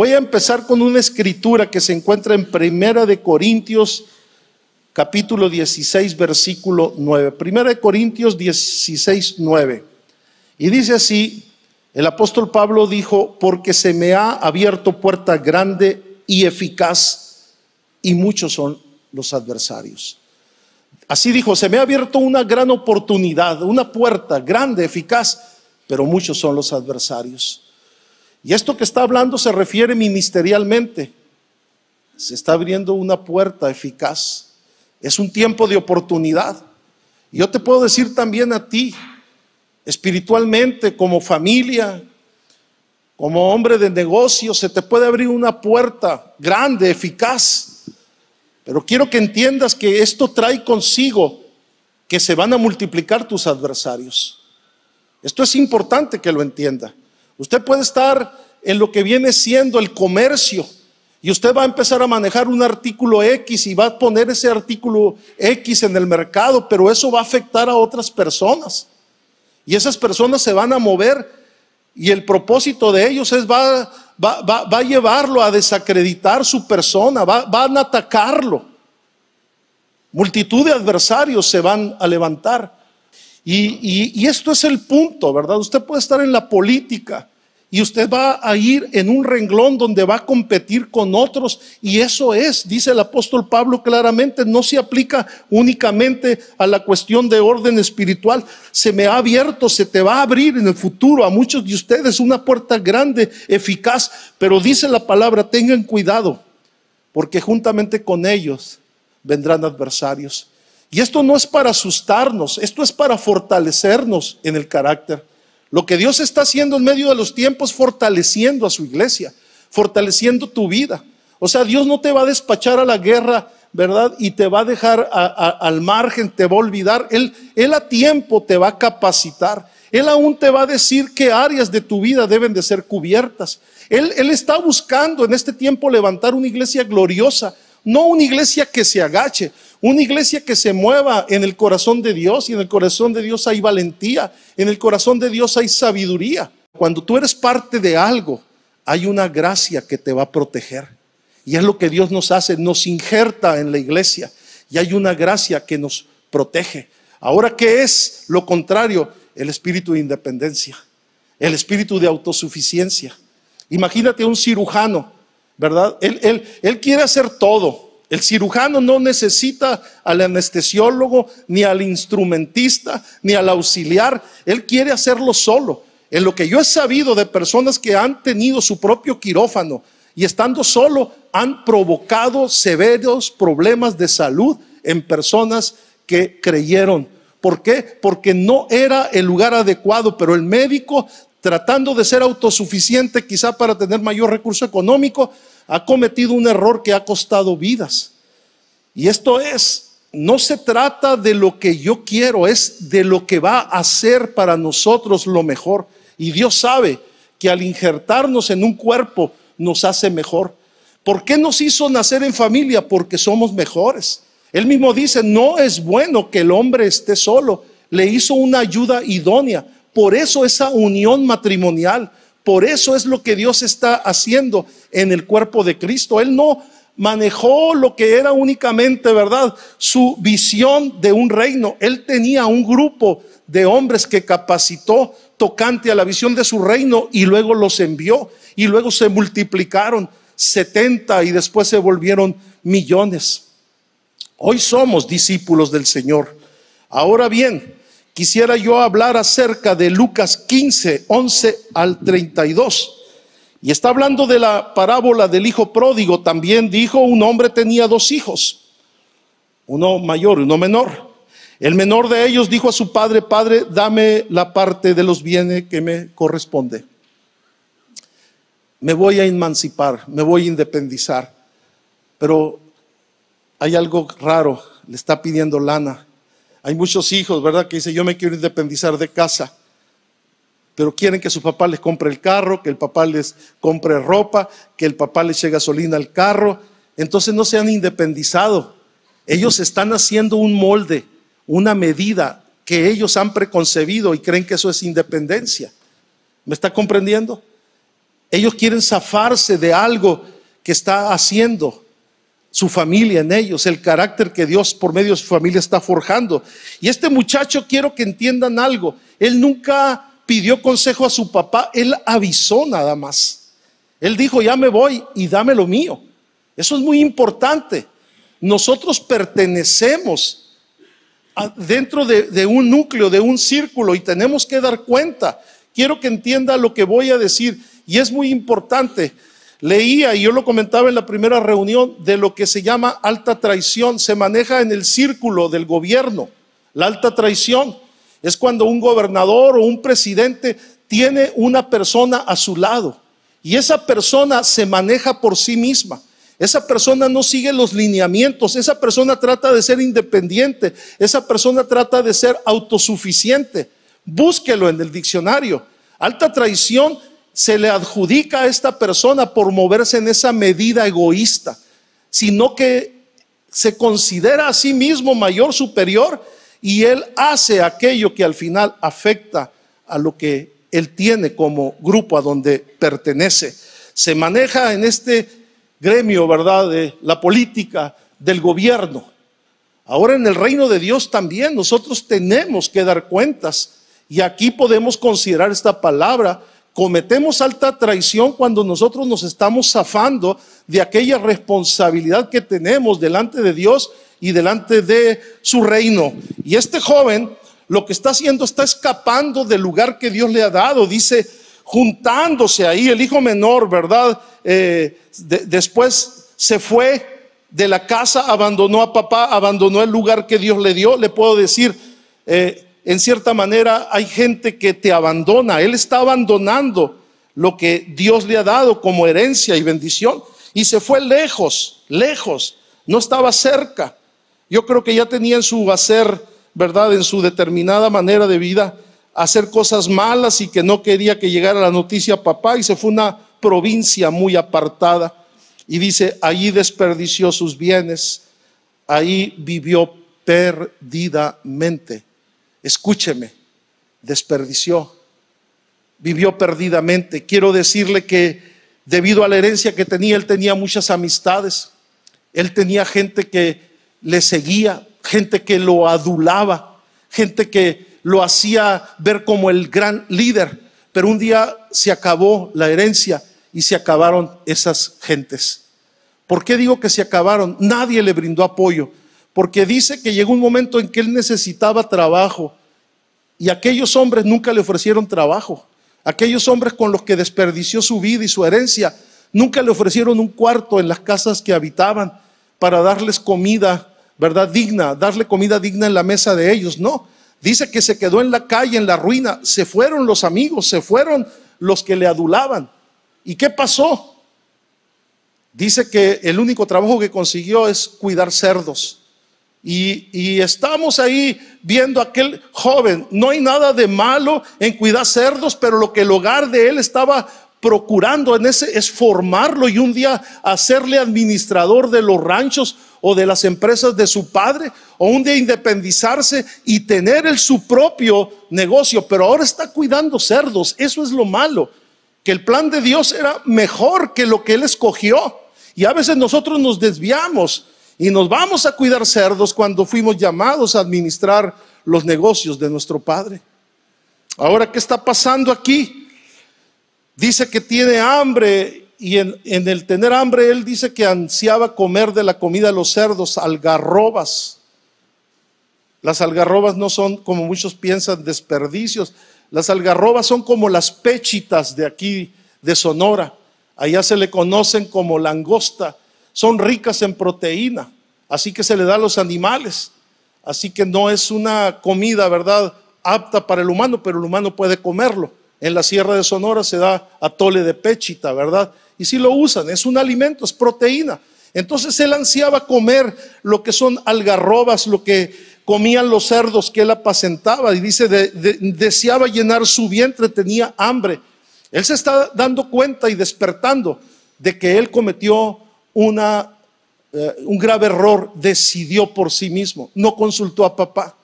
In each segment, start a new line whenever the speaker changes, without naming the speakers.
Voy a empezar con una escritura que se encuentra en Primera de Corintios capítulo 16 versículo 9. Primera de Corintios 16 9. Y dice así, el apóstol Pablo dijo, "Porque se me ha abierto puerta grande y eficaz y muchos son los adversarios." Así dijo, se me ha abierto una gran oportunidad, una puerta grande, eficaz, pero muchos son los adversarios. Y esto que está hablando se refiere ministerialmente. Se está abriendo una puerta eficaz. Es un tiempo de oportunidad. Y yo te puedo decir también a ti, espiritualmente, como familia, como hombre de negocio, se te puede abrir una puerta grande, eficaz. Pero quiero que entiendas que esto trae consigo que se van a multiplicar tus adversarios. Esto es importante que lo entienda. Usted puede estar en lo que viene siendo el comercio y usted va a empezar a manejar un artículo X y va a poner ese artículo X en el mercado, pero eso va a afectar a otras personas. Y esas personas se van a mover y el propósito de ellos es va, va, va a llevarlo a desacreditar su persona, van a atacarlo. Multitud de adversarios se van a levantar. Y, esto es el punto, ¿verdad? Usted puede estar en la política y usted va a ir en un renglón donde va a competir con otros. Y eso es, dice el apóstol Pablo claramente, no se aplica únicamente a la cuestión de orden espiritual. Se me ha abierto, se te va a abrir en el futuro a muchos de ustedes una puerta grande, eficaz. Pero dice la palabra, tengan cuidado, porque juntamente con ellos vendrán adversarios. Y esto no es para asustarnos, esto es para fortalecernos en el carácter. Lo que Dios está haciendo en medio de los tiempos, fortaleciendo a su iglesia, fortaleciendo tu vida. O sea, Dios no te va a despachar a la guerra, ¿verdad? Y te va a dejar al margen, te va a olvidar. Él, él a tiempo te va a capacitar. Él aún te va a decir qué áreas de tu vida deben de ser cubiertas. Él, él está buscando en este tiempo levantar una iglesia gloriosa, no una iglesia que se agache, una iglesia que se mueva en el corazón de Dios y en el corazón de Dios hay valentía, en el corazón de Dios hay sabiduría. Cuando tú eres parte de algo, hay una gracia que te va a proteger. Y es lo que Dios nos hace, nos injerta en la iglesia y hay una gracia que nos protege. Ahora, ¿qué es lo contrario? El espíritu de independencia, el espíritu de autosuficiencia. Imagínate un cirujano, ¿verdad? Él, él quiere hacer todo el cirujano no necesita al anestesiólogo, ni al instrumentista, ni al auxiliar. Él quiere hacerlo solo. En lo que yo he sabido de personas que han tenido su propio quirófano y estando solo han provocado severos problemas de salud en personas que creyeron. ¿Por qué? Porque no era el lugar adecuado, pero el médico tratando de ser autosuficiente quizá para tener mayor recurso económico, ha cometido un error que ha costado vidas. Y esto es, no se trata de lo que yo quiero, es de lo que va a hacer para nosotros lo mejor. Y Dios sabe que al injertarnos en un cuerpo nos hace mejor. ¿Por qué nos hizo nacer en familia? Porque somos mejores. Él mismo dice, no es bueno que el hombre esté solo. Le hizo una ayuda idónea. Por eso esa unión matrimonial, por eso es lo que Dios está haciendo en el cuerpo de Cristo. Él no manejó lo que era únicamente, ¿verdad? Su visión de un reino. Él tenía un grupo de hombres que capacitó tocante a la visión de su reino y luego los envió y luego se multiplicaron 70 y después se volvieron millones. Hoy somos discípulos del Señor. Ahora bien, quisiera yo hablar acerca de Lucas 15, 11 al 32. Y está hablando de la parábola del hijo pródigo. También dijo, un hombre tenía dos hijos, uno mayor y uno menor. El menor de ellos dijo a su padre, padre, dame la parte de los bienes que me corresponde. Me voy a emancipar, me voy a independizar. Pero hay algo raro, le está pidiendo lana hay muchos hijos, ¿verdad?, que dicen, yo me quiero independizar de casa, pero quieren que su papá les compre el carro, que el papá les compre ropa, que el papá les eche gasolina al carro. Entonces no se han independizado. Ellos están haciendo un molde, una medida que ellos han preconcebido y creen que eso es independencia. ¿Me está comprendiendo? Ellos quieren zafarse de algo que está haciendo su familia en ellos, el carácter que Dios por medio de su familia está forjando. Y este muchacho quiero que entiendan algo, él nunca pidió consejo a su papá, él avisó nada más. Él dijo, ya me voy y dame lo mío. Eso es muy importante. Nosotros pertenecemos dentro de un núcleo, de un círculo y tenemos que dar cuenta. Quiero que entienda lo que voy a decir y es muy importante Leía, y yo lo comentaba en la primera reunión, de lo que se llama alta traición. Se maneja en el círculo del gobierno. La alta traición es cuando un gobernador o un presidente tiene una persona a su lado y esa persona se maneja por sí misma. Esa persona no sigue los lineamientos, esa persona trata de ser independiente, esa persona trata de ser autosuficiente. Búsquelo en el diccionario. Alta traición se le adjudica a esta persona por moverse en esa medida egoísta, sino que se considera a sí mismo mayor, superior, y él hace aquello que al final afecta a lo que él tiene como grupo a donde pertenece. Se maneja en este gremio, ¿verdad?, de la política, del gobierno. Ahora en el reino de Dios también nosotros tenemos que dar cuentas y aquí podemos considerar esta palabra Cometemos alta traición cuando nosotros nos estamos zafando de aquella responsabilidad que tenemos delante de Dios y delante de su reino. Y este joven lo que está haciendo está escapando del lugar que Dios le ha dado. Dice, juntándose ahí, el hijo menor, ¿verdad? Eh, después se fue de la casa, abandonó a papá, abandonó el lugar que Dios le dio. Le puedo decir, eh, en cierta manera hay gente que te abandona. Él está abandonando lo que Dios le ha dado como herencia y bendición. Y se fue lejos, lejos. No estaba cerca. Yo creo que ya tenía en su hacer, ¿verdad? En su determinada manera de vida, hacer cosas malas y que no quería que llegara la noticia a papá y se fue a una provincia muy apartada. Y dice, allí desperdició sus bienes, ahí vivió perdidamente escúcheme, desperdició, vivió perdidamente. Quiero decirle que debido a la herencia que tenía, él tenía muchas amistades, él tenía gente que le seguía, gente que lo adulaba, gente que lo hacía ver como el gran líder, pero un día se acabó la herencia y se acabaron esas gentes. ¿Por qué digo que se acabaron? Nadie le brindó apoyo porque dice que llegó un momento en que él necesitaba trabajo y aquellos hombres nunca le ofrecieron trabajo. Aquellos hombres con los que desperdició su vida y su herencia nunca le ofrecieron un cuarto en las casas que habitaban para darles comida, ¿verdad? Digna, darle comida digna en la mesa de ellos. No, dice que se quedó en la calle, en la ruina. Se fueron los amigos, se fueron los que le adulaban. ¿Y qué pasó? Dice que el único trabajo que consiguió es cuidar cerdos. Y, estamos ahí viendo a aquel joven. No hay nada de malo en cuidar cerdos, pero lo que el hogar de él estaba procurando en ese es formarlo y un día hacerle administrador de los ranchos o de las empresas de su padre, o un día independizarse y tener el, su propio negocio. Pero ahora está cuidando cerdos, eso es lo malo, que el plan de Dios era mejor que lo que él escogió. Y a veces nosotros nos desviamos y nos vamos a cuidar cerdos cuando fuimos llamados a administrar los negocios de nuestro Padre. Ahora, ¿qué está pasando aquí? Dice que tiene hambre y en, el tener hambre él dice que ansiaba comer de la comida de los cerdos, algarrobas. Las algarrobas no son, como muchos piensan, desperdicios. Las algarrobas son como las pechitas de aquí, de Sonora. Allá se le conocen como langosta son ricas en proteína, así que se le da a los animales. Así que no es una comida, ¿verdad?, apta para el humano, pero el humano puede comerlo. En la Sierra de Sonora se da atole de pechita, ¿verdad? Y si lo usan, es un alimento, es proteína. Entonces él ansiaba comer lo que son algarrobas, lo que comían los cerdos que él apacentaba. Y dice, deseaba llenar su vientre, tenía hambre. Él se está dando cuenta y despertando de que él cometió una, eh, un grave error, decidió por sí mismo, no consultó a papá.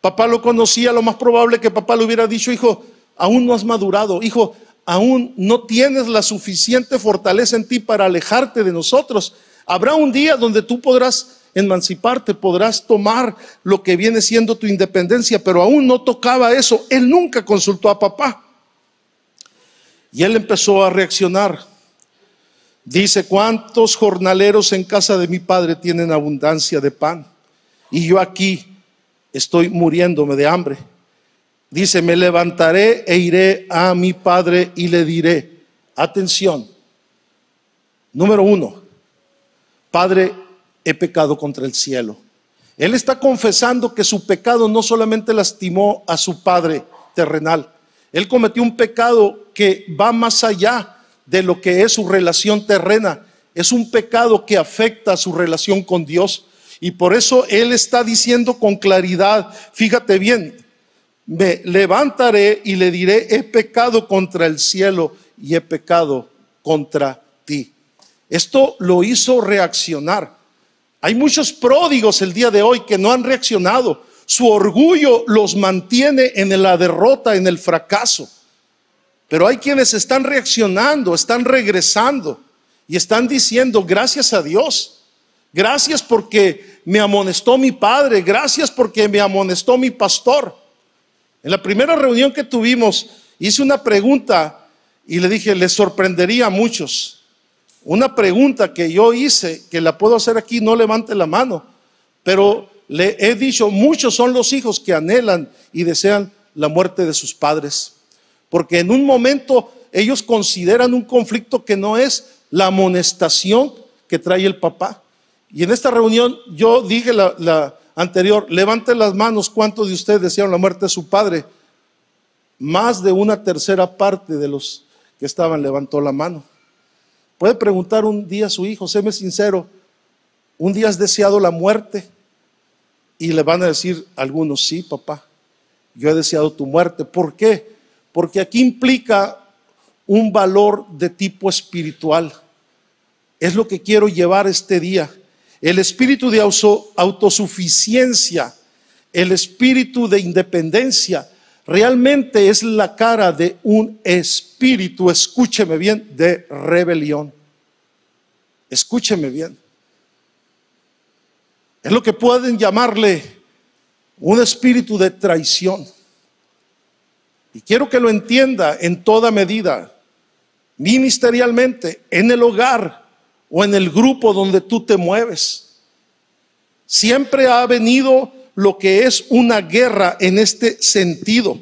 Papá lo conocía, lo más probable que papá le hubiera dicho, hijo, aún no has madurado, hijo, aún no tienes la suficiente fortaleza en ti para alejarte de nosotros. Habrá un día donde tú podrás emanciparte, podrás tomar lo que viene siendo tu independencia, pero aún no tocaba eso. Él nunca consultó a papá. Y él empezó a reaccionar Dice, ¿cuántos jornaleros en casa de mi padre tienen abundancia de pan? Y yo aquí estoy muriéndome de hambre. Dice, me levantaré e iré a mi padre y le diré, atención, número uno, Padre, he pecado contra el cielo. Él está confesando que su pecado no solamente lastimó a su padre terrenal, él cometió un pecado que va más allá de lo que es su relación terrena. Es un pecado que afecta a su relación con Dios. Y por eso Él está diciendo con claridad, fíjate bien, me levantaré y le diré, he pecado contra el cielo y he pecado contra ti. Esto lo hizo reaccionar. Hay muchos pródigos el día de hoy que no han reaccionado. Su orgullo los mantiene en la derrota, en el fracaso. Pero hay quienes están reaccionando, están regresando y están diciendo, gracias a Dios, gracias porque me amonestó mi padre, gracias porque me amonestó mi pastor. En la primera reunión que tuvimos, hice una pregunta y le dije, le sorprendería a muchos. Una pregunta que yo hice, que la puedo hacer aquí, no levante la mano, pero le he dicho, muchos son los hijos que anhelan y desean la muerte de sus padres. Porque en un momento ellos consideran un conflicto que no es la amonestación que trae el papá. Y en esta reunión yo dije la, anterior, levanten las manos, ¿cuántos de ustedes desearon la muerte de su padre? Más de una tercera parte de los que estaban levantó la mano. Puede preguntar un día a su hijo, séme sincero, un día has deseado la muerte y le van a decir algunos, sí, papá, yo he deseado tu muerte. ¿Por qué? porque aquí implica un valor de tipo espiritual. Es lo que quiero llevar este día. El espíritu de autosuficiencia, el espíritu de independencia, realmente es la cara de un espíritu, escúcheme bien, de rebelión. Escúcheme bien. Es lo que pueden llamarle un espíritu de traición. Y quiero que lo entienda en toda medida, ministerialmente, en el hogar o en el grupo donde tú te mueves. Siempre ha venido lo que es una guerra en este sentido.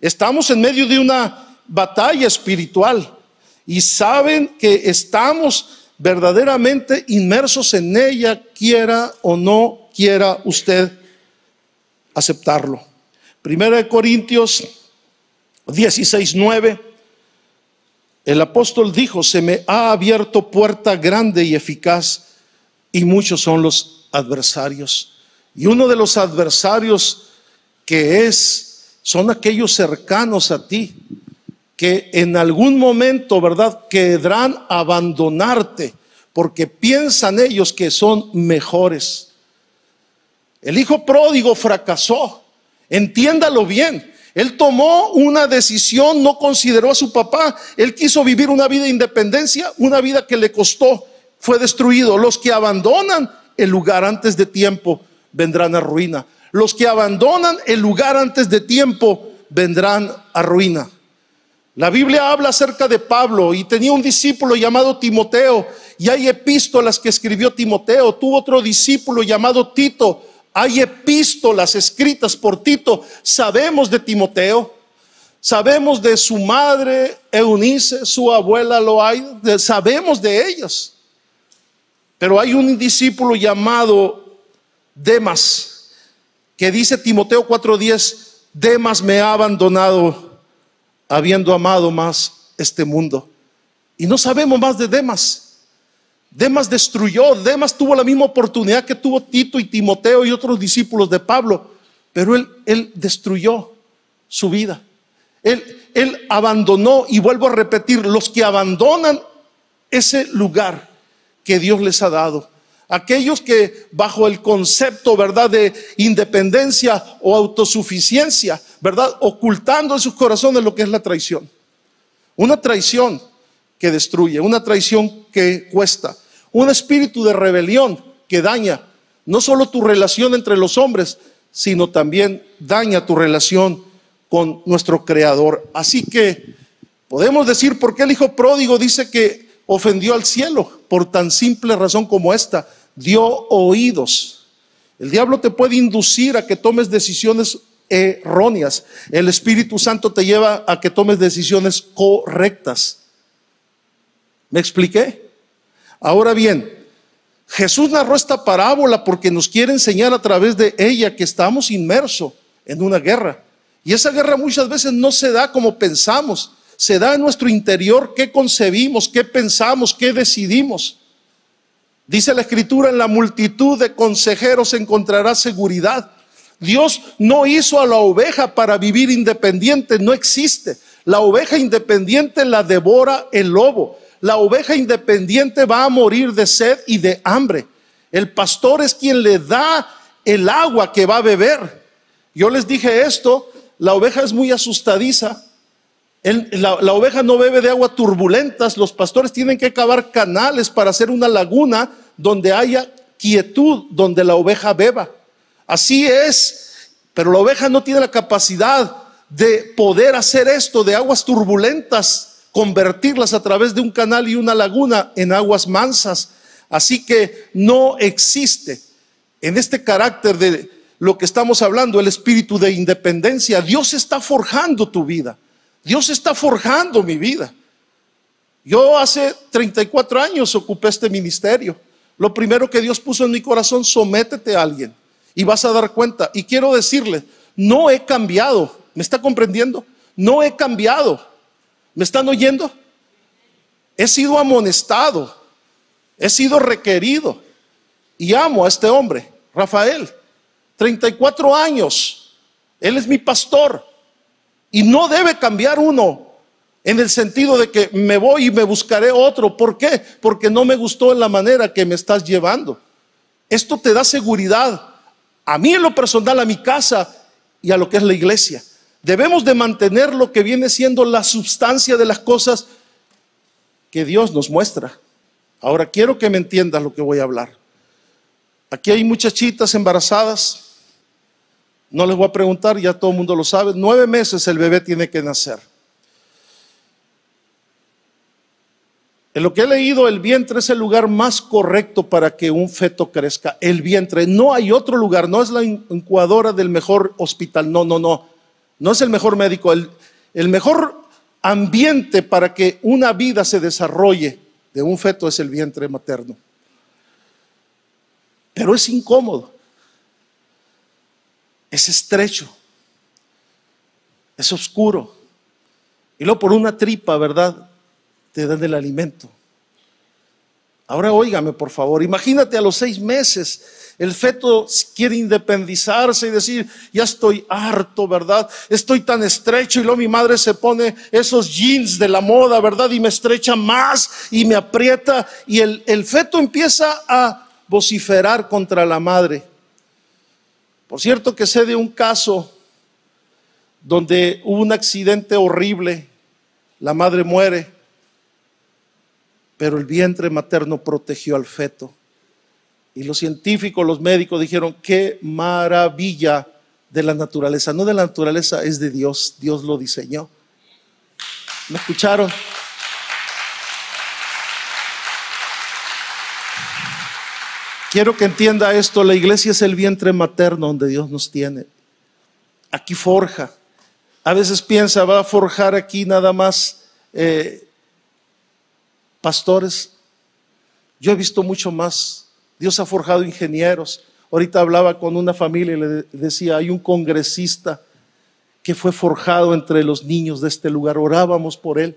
Estamos en medio de una batalla espiritual y saben que estamos verdaderamente inmersos en ella, quiera o no quiera usted aceptarlo. Primera de Corintios 16:9, el apóstol dijo, se me ha abierto puerta grande y eficaz y muchos son los adversarios. Y uno de los adversarios que es, son aquellos cercanos a ti, que en algún momento, ¿verdad?, querrán abandonarte porque piensan ellos que son mejores. El hijo pródigo fracasó, entiéndalo bien. Él tomó una decisión, no consideró a su papá. Él quiso vivir una vida de independencia, una vida que le costó, fue destruido. Los que abandonan el lugar antes de tiempo vendrán a ruina. Los que abandonan el lugar antes de tiempo vendrán a ruina. La Biblia habla acerca de Pablo y tenía un discípulo llamado Timoteo y hay epístolas que escribió Timoteo. Tuvo otro discípulo llamado Tito hay epístolas escritas por Tito. Sabemos de Timoteo, sabemos de su madre Eunice, su abuela hay sabemos de ellas. Pero hay un discípulo llamado Demas que dice Timoteo 4:10, Demas me ha abandonado habiendo amado más este mundo. Y no sabemos más de Demas. Demas destruyó, Demas tuvo la misma oportunidad que tuvo Tito y Timoteo y otros discípulos de Pablo, pero él, destruyó su vida. Él, él abandonó, y vuelvo a repetir, los que abandonan ese lugar que Dios les ha dado. Aquellos que bajo el concepto, ¿verdad?, de independencia o autosuficiencia, ¿verdad?, ocultando en sus corazones lo que es la traición. Una traición que destruye, una traición que cuesta, un espíritu de rebelión que daña no solo tu relación entre los hombres, sino también daña tu relación con nuestro Creador. Así que podemos decir por qué el Hijo Pródigo dice que ofendió al cielo, por tan simple razón como esta, dio oídos. El diablo te puede inducir a que tomes decisiones erróneas. El Espíritu Santo te lleva a que tomes decisiones correctas. ¿Me expliqué? Ahora bien, Jesús narró esta parábola porque nos quiere enseñar a través de ella que estamos inmersos en una guerra. Y esa guerra muchas veces no se da como pensamos, se da en nuestro interior, qué concebimos, qué pensamos, qué decidimos. Dice la escritura, en la multitud de consejeros encontrará seguridad. Dios no hizo a la oveja para vivir independiente, no existe. La oveja independiente la devora el lobo. La oveja independiente va a morir de sed y de hambre. El pastor es quien le da el agua que va a beber. Yo les dije esto, la oveja es muy asustadiza. la, oveja no bebe de agua turbulentas. Los pastores tienen que cavar canales para hacer una laguna donde haya quietud, donde la oveja beba. Así es. Pero la oveja no tiene la capacidad de poder hacer esto de aguas turbulentas convertirlas a través de un canal y una laguna en aguas mansas. Así que no existe en este carácter de lo que estamos hablando, el espíritu de independencia. Dios está forjando tu vida. Dios está forjando mi vida. Yo hace 34 años ocupé este ministerio. Lo primero que Dios puso en mi corazón, sométete a alguien y vas a dar cuenta. Y quiero decirle, no he cambiado. ¿Me está comprendiendo? No he cambiado. ¿Me están oyendo? He sido amonestado, he sido requerido y amo a este hombre, Rafael. 34 años, él es mi pastor y no debe cambiar uno en el sentido de que me voy y me buscaré otro. ¿Por qué? Porque no me gustó en la manera que me estás llevando. Esto te da seguridad a mí en lo personal, a mi casa y a lo que es la iglesia debemos de mantener lo que viene siendo la sustancia de las cosas que Dios nos muestra. Ahora quiero que me entiendas lo que voy a hablar. Aquí hay muchachitas embarazadas, no les voy a preguntar, ya todo el mundo lo sabe, nueve meses el bebé tiene que nacer. En lo que he leído, el vientre es el lugar más correcto para que un feto crezca. El vientre, no hay otro lugar, no es la incubadora del mejor hospital, no, no, no. No es el mejor médico, el, mejor ambiente para que una vida se desarrolle de un feto es el vientre materno. Pero es incómodo, es estrecho, es oscuro. Y luego por una tripa, ¿verdad? Te dan el alimento. Ahora óigame, por favor, imagínate a los seis meses, el feto quiere independizarse y decir, ya estoy harto, ¿verdad? Estoy tan estrecho y luego mi madre se pone esos jeans de la moda, ¿verdad? Y me estrecha más y me aprieta y el, el feto empieza a vociferar contra la madre. Por cierto que sé de un caso donde hubo un accidente horrible, la madre muere pero el vientre materno protegió al feto. Y los científicos, los médicos dijeron, qué maravilla de la naturaleza. No de la naturaleza, es de Dios. Dios lo diseñó. ¿Me escucharon? Quiero que entienda esto, la iglesia es el vientre materno donde Dios nos tiene. Aquí forja. A veces piensa, va a forjar aquí nada más eh, pastores. Yo he visto mucho más. Dios ha forjado ingenieros. Ahorita hablaba con una familia y le decía, hay un congresista que fue forjado entre los niños de este lugar. Orábamos por él.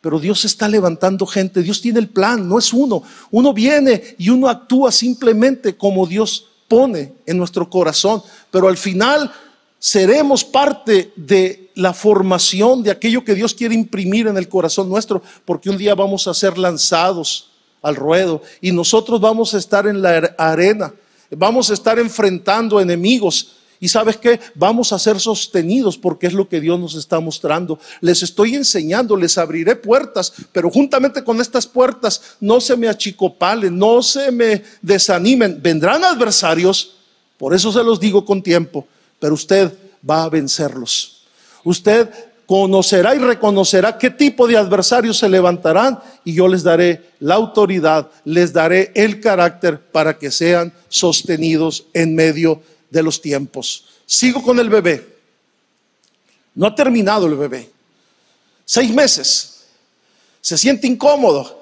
Pero Dios está levantando gente. Dios tiene el plan, no es uno. Uno viene y uno actúa simplemente como Dios pone en nuestro corazón. Pero al final seremos parte de la formación de aquello que Dios quiere imprimir en el corazón nuestro, porque un día vamos a ser lanzados al ruedo y nosotros vamos a estar en la arena, vamos a estar enfrentando enemigos. Y sabes qué, vamos a ser sostenidos porque es lo que Dios nos está mostrando. Les estoy enseñando, les abriré puertas, pero juntamente con estas puertas no se me achicopalen, no se me desanimen. Vendrán adversarios, por eso se los digo con tiempo, pero usted va a vencerlos. Usted conocerá y reconocerá qué tipo de adversarios se levantarán y yo les daré la autoridad, les daré el carácter para que sean sostenidos en medio de los tiempos. Sigo con el bebé. No ha terminado el bebé. Seis meses. Se siente incómodo.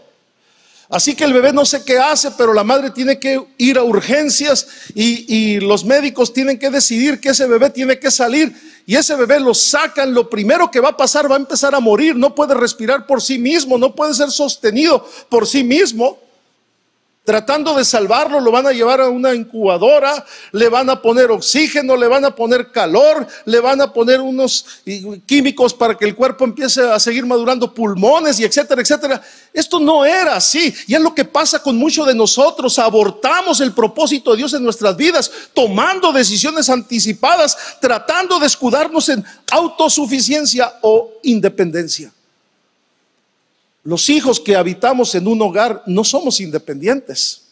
Así que el bebé no sé qué hace, pero la madre tiene que ir a urgencias y, los médicos tienen que decidir que ese bebé tiene que salir y ese bebé lo sacan. Lo primero que va a pasar va a empezar a morir, no puede respirar por sí mismo, no puede ser sostenido por sí mismo tratando de salvarlo, lo van a llevar a una incubadora, le van a poner oxígeno, le van a poner calor, le van a poner unos químicos para que el cuerpo empiece a seguir madurando pulmones y etcétera, etcétera. Esto no era así y es lo que pasa con muchos de nosotros. Abortamos el propósito de Dios en nuestras vidas, tomando decisiones anticipadas, tratando de escudarnos en autosuficiencia o independencia. Los hijos que habitamos en un hogar no somos independientes.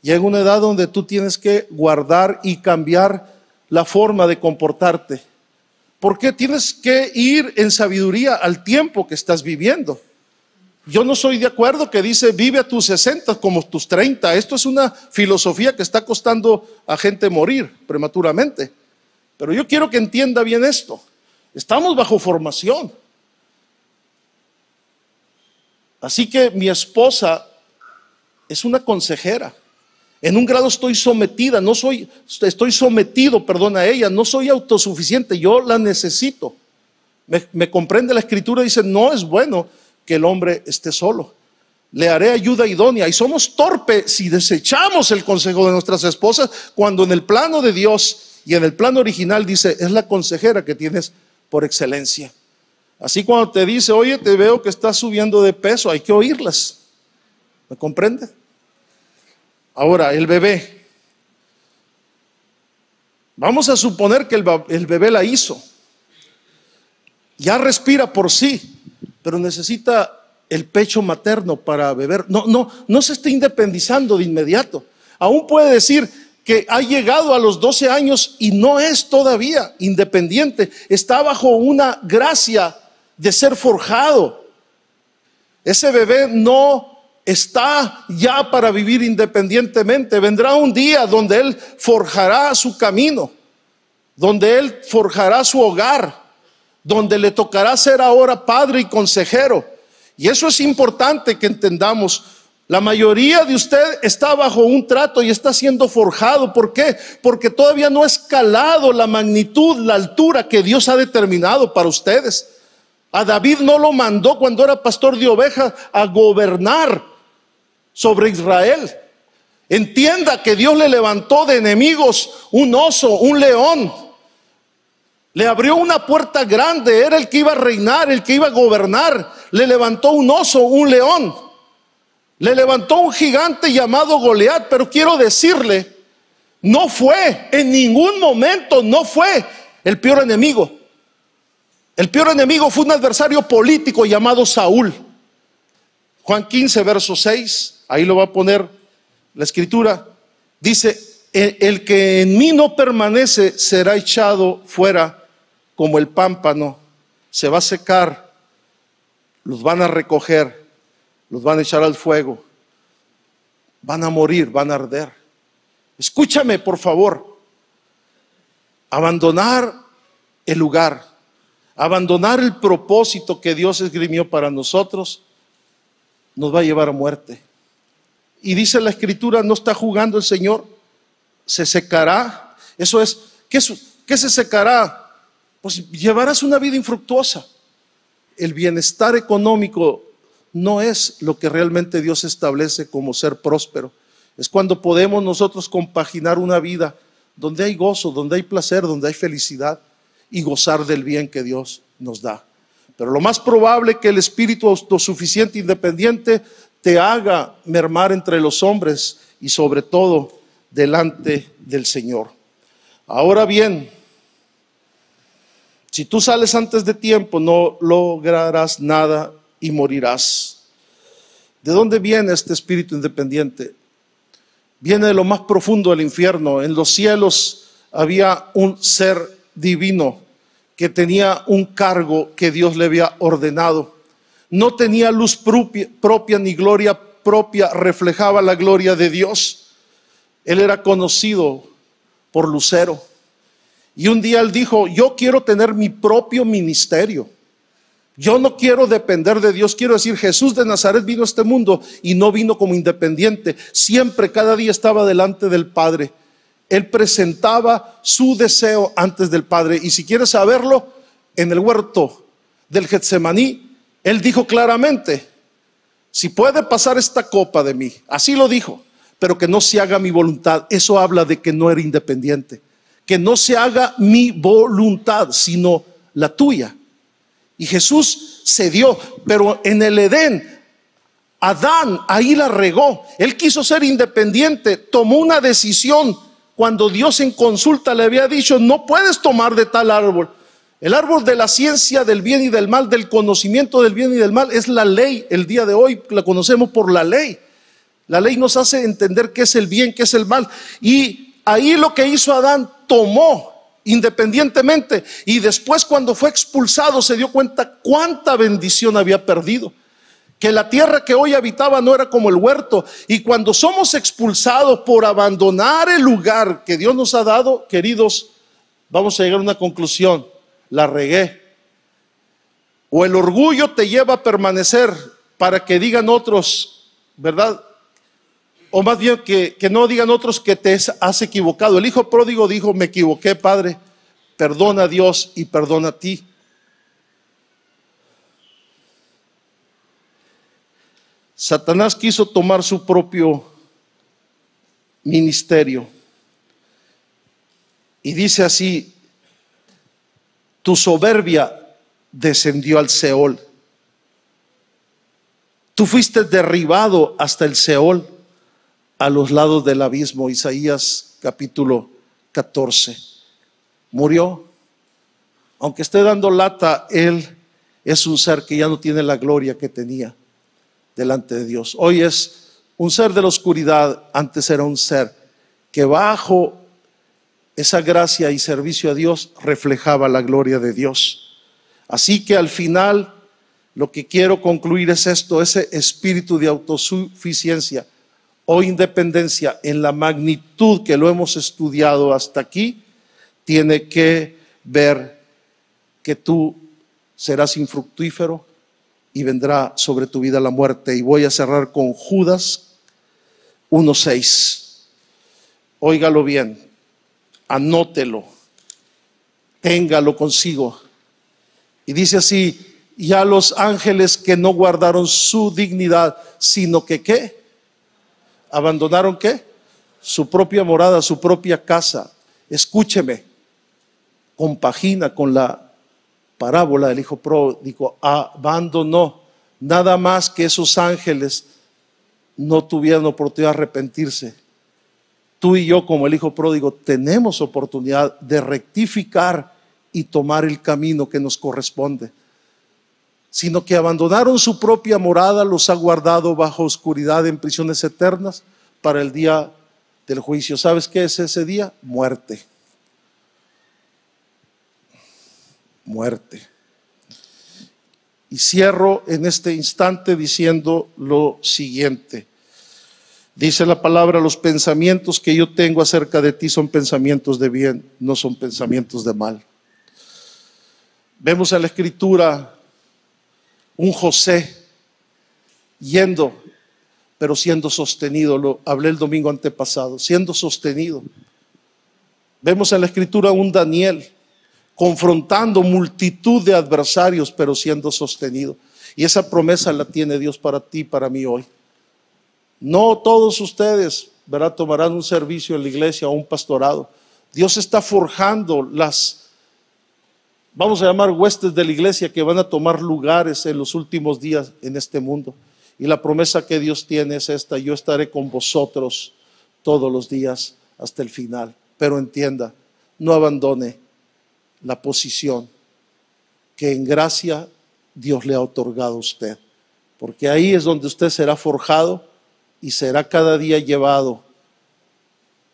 Llega una edad donde tú tienes que guardar y cambiar la forma de comportarte. Porque tienes que ir en sabiduría al tiempo que estás viviendo. Yo no soy de acuerdo que dice vive a tus 60 como tus 30. Esto es una filosofía que está costando a gente morir prematuramente. Pero yo quiero que entienda bien esto. Estamos bajo formación. Así que mi esposa es una consejera. En un grado estoy sometida, no soy, estoy sometido, perdón, a ella, no soy autosuficiente, yo la necesito. Me, me, comprende la escritura, dice, no es bueno que el hombre esté solo. Le haré ayuda idónea. Y somos torpes si desechamos el consejo de nuestras esposas, cuando en el plano de Dios y en el plano original dice, es la consejera que tienes por excelencia. Así cuando te dice, oye, te veo que estás subiendo de peso, hay que oírlas. ¿Me comprende? Ahora, el bebé. Vamos a suponer que el, bebé la hizo. Ya respira por sí, pero necesita el pecho materno para beber. No, no, no se está independizando de inmediato. Aún puede decir que ha llegado a los 12 años y no es todavía independiente. Está bajo una gracia de ser forjado. Ese bebé no está ya para vivir independientemente. Vendrá un día donde Él forjará su camino, donde Él forjará su hogar, donde le tocará ser ahora padre y consejero. Y eso es importante que entendamos. La mayoría de usted está bajo un trato y está siendo forjado. ¿Por qué? Porque todavía no ha escalado la magnitud, la altura que Dios ha determinado para ustedes. A David no lo mandó cuando era pastor de ovejas a gobernar sobre Israel. Entienda que Dios le levantó de enemigos un oso, un león. Le abrió una puerta grande, era el que iba a reinar, el que iba a gobernar. Le levantó un oso, un león. Le levantó un gigante llamado Goliat, pero quiero decirle, no fue, en ningún momento no fue el peor enemigo. El peor enemigo fue un adversario político llamado Saúl. Juan 15, verso 6, ahí lo va a poner la escritura. Dice, el, el que en mí no permanece será echado fuera como el pámpano, se va a secar, los van a recoger, los van a echar al fuego, van a morir, van a arder. Escúchame, por favor, abandonar el lugar Abandonar el propósito que Dios esgrimió para nosotros nos va a llevar a muerte. Y dice la escritura, no está jugando el Señor, se secará. Eso es, ¿qué, se secará? Pues llevarás una vida infructuosa. El bienestar económico no es lo que realmente Dios establece como ser próspero. Es cuando podemos nosotros compaginar una vida donde hay gozo, donde hay placer, donde hay felicidad y gozar del bien que Dios nos da. Pero lo más probable que el espíritu autosuficiente independiente te haga mermar entre los hombres y sobre todo delante del Señor. Ahora bien, si tú sales antes de tiempo no lograrás nada y morirás. ¿De dónde viene este espíritu independiente? Viene de lo más profundo del infierno. En los cielos había un ser divino, que tenía un cargo que Dios le había ordenado. No tenía luz propia, ni gloria propia, reflejaba la gloria de Dios. Él era conocido por Lucero. Y un día él dijo, yo quiero tener mi propio ministerio. Yo no quiero depender de Dios. Quiero decir, Jesús de Nazaret vino a este mundo y no vino como independiente. Siempre, cada día estaba delante del Padre. Él presentaba su deseo antes del Padre. Y si quieres saberlo, en el huerto del Getsemaní, Él dijo claramente, si puede pasar esta copa de mí, así lo dijo, pero que no se haga mi voluntad. Eso habla de que no era independiente. Que no se haga mi voluntad, sino la tuya. Y Jesús cedió, pero en el Edén, Adán ahí la regó. Él quiso ser independiente, tomó una decisión cuando Dios en consulta le había dicho, no puedes tomar de tal árbol. El árbol de la ciencia del bien y del mal, del conocimiento del bien y del mal, es la ley. El día de hoy la conocemos por la ley. La ley nos hace entender qué es el bien, qué es el mal. Y ahí lo que hizo Adán, tomó independientemente. Y después cuando fue expulsado se dio cuenta cuánta bendición había perdido que la tierra que hoy habitaba no era como el huerto. Y cuando somos expulsados por abandonar el lugar que Dios nos ha dado, queridos, vamos a llegar a una conclusión, la regué. O el orgullo te lleva a permanecer para que digan otros, ¿verdad? O más bien que, que no digan otros que te has equivocado. El hijo pródigo dijo, me equivoqué, Padre, perdona a Dios y perdona a ti. Satanás quiso tomar su propio ministerio. Y dice así, tu soberbia descendió al Seol. Tú fuiste derribado hasta el Seol, a los lados del abismo, Isaías capítulo 14. Murió. Aunque esté dando lata, él es un ser que ya no tiene la gloria que tenía delante de Dios. Hoy es un ser de la oscuridad, antes era un ser que bajo esa gracia y servicio a Dios reflejaba la gloria de Dios. Así que al final lo que quiero concluir es esto, ese espíritu de autosuficiencia o independencia en la magnitud que lo hemos estudiado hasta aquí, tiene que ver que tú serás infructífero, y vendrá sobre tu vida la muerte. Y voy a cerrar con Judas 1.6. Óigalo bien, anótelo, téngalo consigo. Y dice así, y a los ángeles que no guardaron su dignidad, sino que qué? Abandonaron qué? Su propia morada, su propia casa. Escúcheme, compagina con la parábola del hijo pródigo abandonó, nada más que esos ángeles no tuvieron oportunidad de arrepentirse. Tú y yo como el hijo pródigo tenemos oportunidad de rectificar y tomar el camino que nos corresponde, sino que abandonaron su propia morada, los ha guardado bajo oscuridad en prisiones eternas para el día del juicio. ¿Sabes qué es ese día? Muerte. muerte. Y cierro en este instante diciendo lo siguiente. Dice la palabra, los pensamientos que yo tengo acerca de ti son pensamientos de bien, no son pensamientos de mal. Vemos en la escritura un José yendo, pero siendo sostenido, lo hablé el domingo antepasado, siendo sostenido. Vemos en la escritura un Daniel confrontando multitud de adversarios, pero siendo sostenido. Y esa promesa la tiene Dios para ti, para mí hoy. No todos ustedes, ¿verdad? Tomarán un servicio en la iglesia o un pastorado. Dios está forjando las, vamos a llamar huestes de la iglesia que van a tomar lugares en los últimos días en este mundo. Y la promesa que Dios tiene es esta, yo estaré con vosotros todos los días hasta el final. Pero entienda, no abandone la posición que en gracia Dios le ha otorgado a usted. Porque ahí es donde usted será forjado y será cada día llevado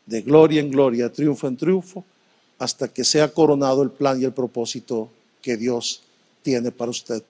de gloria en gloria, triunfo en triunfo, hasta que sea coronado el plan y el propósito que Dios tiene para usted.